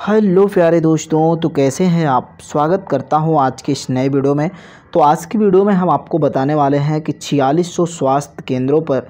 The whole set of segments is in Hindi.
हेलो प्यारे दोस्तों तो कैसे हैं आप स्वागत करता हूं आज के इस नए वीडियो में तो आज की वीडियो में हम आपको बताने वाले हैं कि छियालीस स्वास्थ्य केंद्रों पर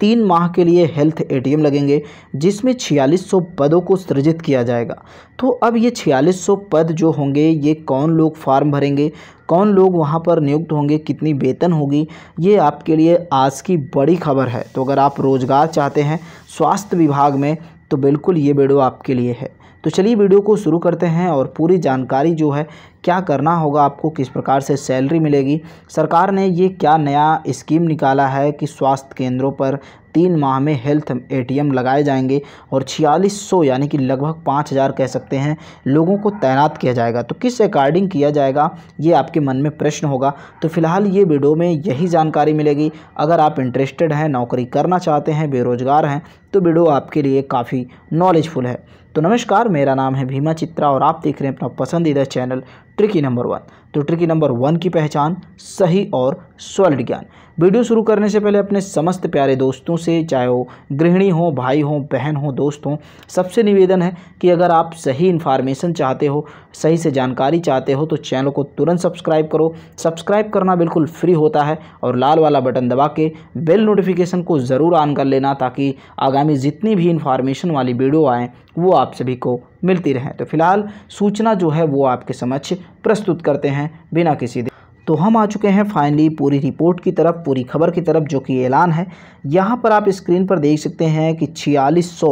तीन माह के लिए हेल्थ एटीएम लगेंगे जिसमें 4600 पदों को सृजित किया जाएगा तो अब ये 4600 पद जो होंगे ये कौन लोग फॉर्म भरेंगे कौन लोग वहाँ पर नियुक्त होंगे कितनी वेतन होगी ये आपके लिए आज की बड़ी खबर है तो अगर आप रोज़गार चाहते हैं स्वास्थ्य विभाग में तो बिल्कुल ये वीडियो आपके लिए है तो चलिए वीडियो को शुरू करते हैं और पूरी जानकारी जो है क्या करना होगा आपको किस प्रकार से सैलरी मिलेगी सरकार ने ये क्या नया स्कीम निकाला है कि स्वास्थ्य केंद्रों पर तीन माह में हेल्थ एटीएम लगाए जाएंगे और छियालीस सौ यानी कि लगभग पाँच हज़ार कह सकते हैं लोगों को तैनात किया जाएगा तो किस अकॉर्डिंग किया जाएगा ये आपके मन में प्रश्न होगा तो फिलहाल ये वीडियो में यही जानकारी मिलेगी अगर आप इंटरेस्टेड हैं नौकरी करना चाहते हैं बेरोज़गार हैं तो वीडियो आपके लिए काफ़ी नॉलेजफुल है तो नमस्कार मेरा नाम है भीमा चित्रा और आप देख रहे हैं अपना पसंदीदा चैनल ट्रिकी नंबर वन तो ट्रिकी नंबर वन की पहचान सही और सॉलिड ज्ञान वीडियो शुरू करने से पहले अपने समस्त प्यारे दोस्तों से चाहे वो गृहिणी हो भाई हो बहन हो दोस्त हो सबसे निवेदन है कि अगर आप सही इन्फॉर्मेशन चाहते हो सही से जानकारी चाहते हो तो चैनल को तुरंत सब्सक्राइब करो सब्सक्राइब करना बिल्कुल फ्री होता है और लाल वाला बटन दबा के बेल नोटिफिकेशन को ज़रूर ऑन कर लेना ताकि आगामी जितनी भी इन्फॉर्मेशन वाली वीडियो आएँ वो आप सभी को मिलती रहें तो फिलहाल सूचना जो है वो आपके समक्ष प्रस्तुत करते हैं हैं बिना किसी तो हम आ चुके हैं फाइनली पूरी रिपोर्ट की तरफ पूरी खबर की तरफ जो कि ऐलान है यहाँ पर आप स्क्रीन पर देख सकते हैं कि छियालीस सौ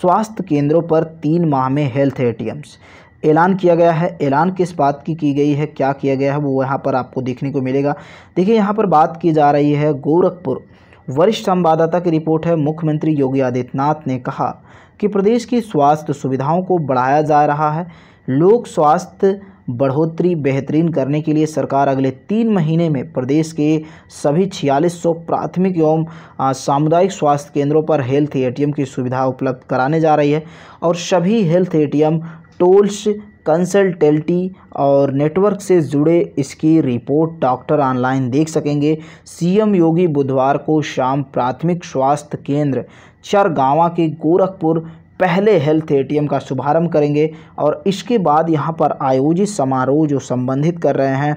स्वास्थ्य केंद्रों पर तीन माह में हेल्थ एटीएम्स ऐलान किया गया है ऐलान किस बात की की गई है क्या किया गया है वो यहाँ पर आपको देखने को मिलेगा देखिए यहाँ पर बात की जा रही है गोरखपुर वरिष्ठ संवाददाता की रिपोर्ट है मुख्यमंत्री योगी आदित्यनाथ ने कहा कि प्रदेश की स्वास्थ्य सुविधाओं को बढ़ाया जा रहा है लोक स्वास्थ्य बढ़ोतरी बेहतरीन करने के लिए सरकार अगले तीन महीने में प्रदेश के सभी छियालीस सौ प्राथमिक एवं सामुदायिक स्वास्थ्य केंद्रों पर हेल्थ एटीएम की सुविधा उपलब्ध कराने जा रही है और सभी हेल्थ एटीएम टोल्स कंसल्टेलिटी और नेटवर्क से जुड़े इसकी रिपोर्ट डॉक्टर ऑनलाइन देख सकेंगे सीएम योगी बुधवार को शाम प्राथमिक स्वास्थ्य केंद्र चरगावा के गोरखपुर पहले हेल्थ एटीएम का शुभारंभ करेंगे और इसके बाद यहाँ पर आयोजित समारोह जो संबंधित कर रहे हैं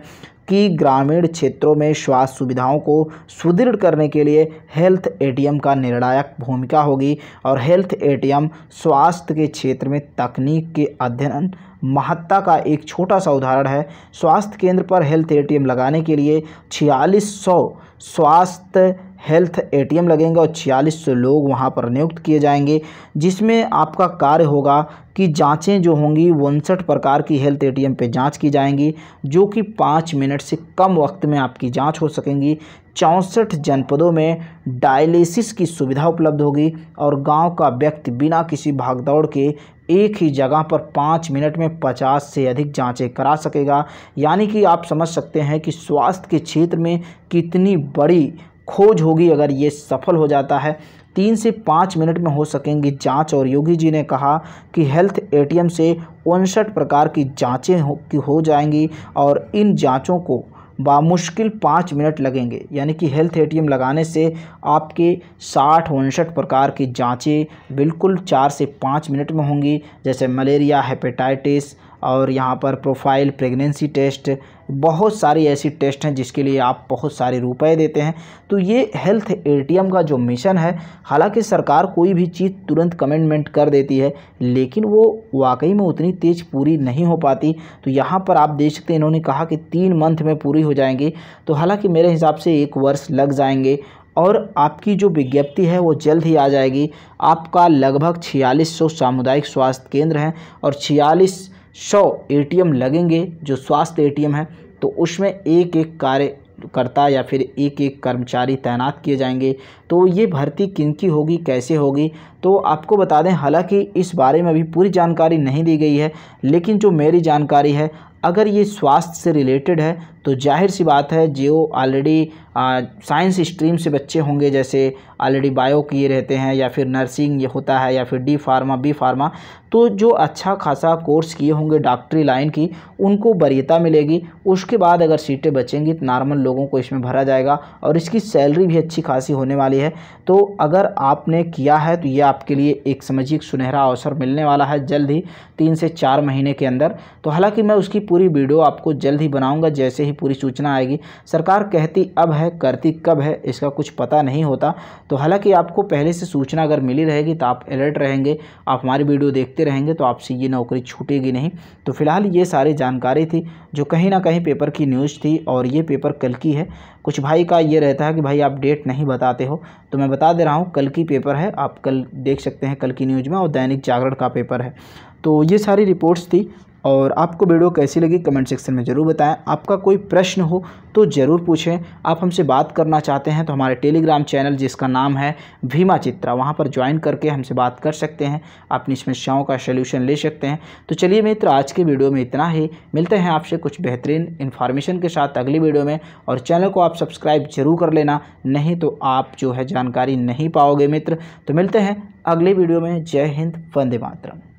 कि ग्रामीण क्षेत्रों में स्वास्थ्य सुविधाओं को सुदृढ़ करने के लिए हेल्थ एटीएम का निर्णायक भूमिका होगी और हेल्थ एटीएम स्वास्थ्य के क्षेत्र में तकनीक के अध्ययन महत्ता का एक छोटा सा उदाहरण है स्वास्थ्य केंद्र पर हेल्थ एटीएम लगाने के लिए छियालीस सौ स्वास्थ्य हेल्थ एटीएम लगेंगे और छियालीस लोग वहाँ पर नियुक्त किए जाएंगे जिसमें आपका कार्य होगा कि जांचें जो होंगी उनसठ प्रकार की हेल्थ एटीएम पे जांच की जाएंगी जो कि पाँच मिनट से कम वक्त में आपकी जांच हो सकेंगी चौंसठ जनपदों में डायलिसिस की सुविधा उपलब्ध होगी और गांव का व्यक्ति बिना किसी भागदौड़ के एक ही जगह पर पाँच मिनट में पचास से अधिक जांचें करा सकेगा यानी कि आप समझ सकते हैं कि स्वास्थ्य के क्षेत्र में कितनी बड़ी खोज होगी अगर ये सफल हो जाता है तीन से पाँच मिनट में हो सकेंगी जांच और योगी जी ने कहा कि हेल्थ एटीएम से उनसठ प्रकार की जांचें हो, की हो जाएंगी और इन जांचों को बामुश्किल पाँच मिनट लगेंगे यानी कि हेल्थ एटीएम लगाने से आपके साठ उनसठ प्रकार की जांचें बिल्कुल चार से पाँच मिनट में होंगी जैसे मलेरिया हेपेटाइटिस और यहाँ पर प्रोफाइल प्रेगनेंसी टेस्ट बहुत सारी ऐसी टेस्ट हैं जिसके लिए आप बहुत सारे रुपए देते हैं तो ये हेल्थ एटीएम का जो मिशन है हालांकि सरकार कोई भी चीज़ तुरंत कमेंटमेंट कर देती है लेकिन वो वाकई में उतनी तेज़ पूरी नहीं हो पाती तो यहाँ पर आप देख सकते हैं इन्होंने कहा कि तीन मंथ में पूरी हो जाएंगी तो हालाँकि मेरे हिसाब से एक वर्ष लग जाएंगे और आपकी जो विज्ञप्ति है वो जल्द ही आ जाएगी आपका लगभग छियालीस सौ सामुदायिक स्वास्थ्य केंद्र हैं और छियालीस सौ ए लगेंगे जो स्वास्थ्य ए टी है तो उसमें एक एक कार्य करता या फिर एक एक कर्मचारी तैनात किए जाएंगे तो ये भर्ती किन की होगी कैसे होगी तो आपको बता दें हालांकि इस बारे में अभी पूरी जानकारी नहीं दी गई है लेकिन जो मेरी जानकारी है अगर ये स्वास्थ्य से रिलेटेड है तो जाहिर सी बात है जो ऑलरेडी साइंस स्ट्रीम से बच्चे होंगे जैसे ऑलरेडी बायो किए रहते हैं या फिर नर्सिंग ये होता है या फिर डी फार्मा बी फार्मा तो जो अच्छा खासा कोर्स किए होंगे डॉक्टरी लाइन की उनको वरीयता मिलेगी उसके बाद अगर सीटें बचेंगी तो नॉर्मल लोगों को इसमें भरा जाएगा और इसकी सैलरी भी अच्छी खासी होने वाली है तो अगर आपने किया है तो ये आपके लिए एक समझिए सुनहरा अवसर मिलने वाला है जल्द ही तीन से चार महीने के अंदर तो हालाँकि मैं उसकी पूरी वीडियो आपको जल्द ही बनाऊंगा जैसे ही पूरी सूचना आएगी सरकार कहती अब है करती कब है इसका कुछ पता नहीं होता तो हालांकि आपको पहले से सूचना अगर मिली रहेगी तो आप अलर्ट रहेंगे आप हमारी वीडियो देखते रहेंगे तो आपसे ये नौकरी छूटेगी नहीं तो फिलहाल ये सारी जानकारी थी जो कहीं ना कहीं पेपर की न्यूज़ थी और ये पेपर कल की है कुछ भाई का ये रहता है कि भाई आप डेट नहीं बताते हो तो मैं बता दे रहा हूँ कल की पेपर है आप कल देख सकते हैं कल की न्यूज़ में और दैनिक जागरण का पेपर है तो ये सारी रिपोर्ट्स थी और आपको वीडियो कैसी लगी कमेंट सेक्शन में ज़रूर बताएं आपका कोई प्रश्न हो तो ज़रूर पूछें आप हमसे बात करना चाहते हैं तो हमारे टेलीग्राम चैनल जिसका नाम है भीमा चित्रा वहाँ पर ज्वाइन करके हमसे बात कर सकते हैं अपनी समस्याओं का सोल्यूशन ले सकते हैं तो चलिए मित्र आज के वीडियो में इतना ही मिलते हैं आपसे कुछ बेहतरीन इन्फॉर्मेशन के साथ अगली वीडियो में और चैनल को आप सब्सक्राइब जरूर कर लेना नहीं तो आप जो है जानकारी नहीं पाओगे मित्र तो मिलते हैं अगली वीडियो में जय हिंद वंदे मातरम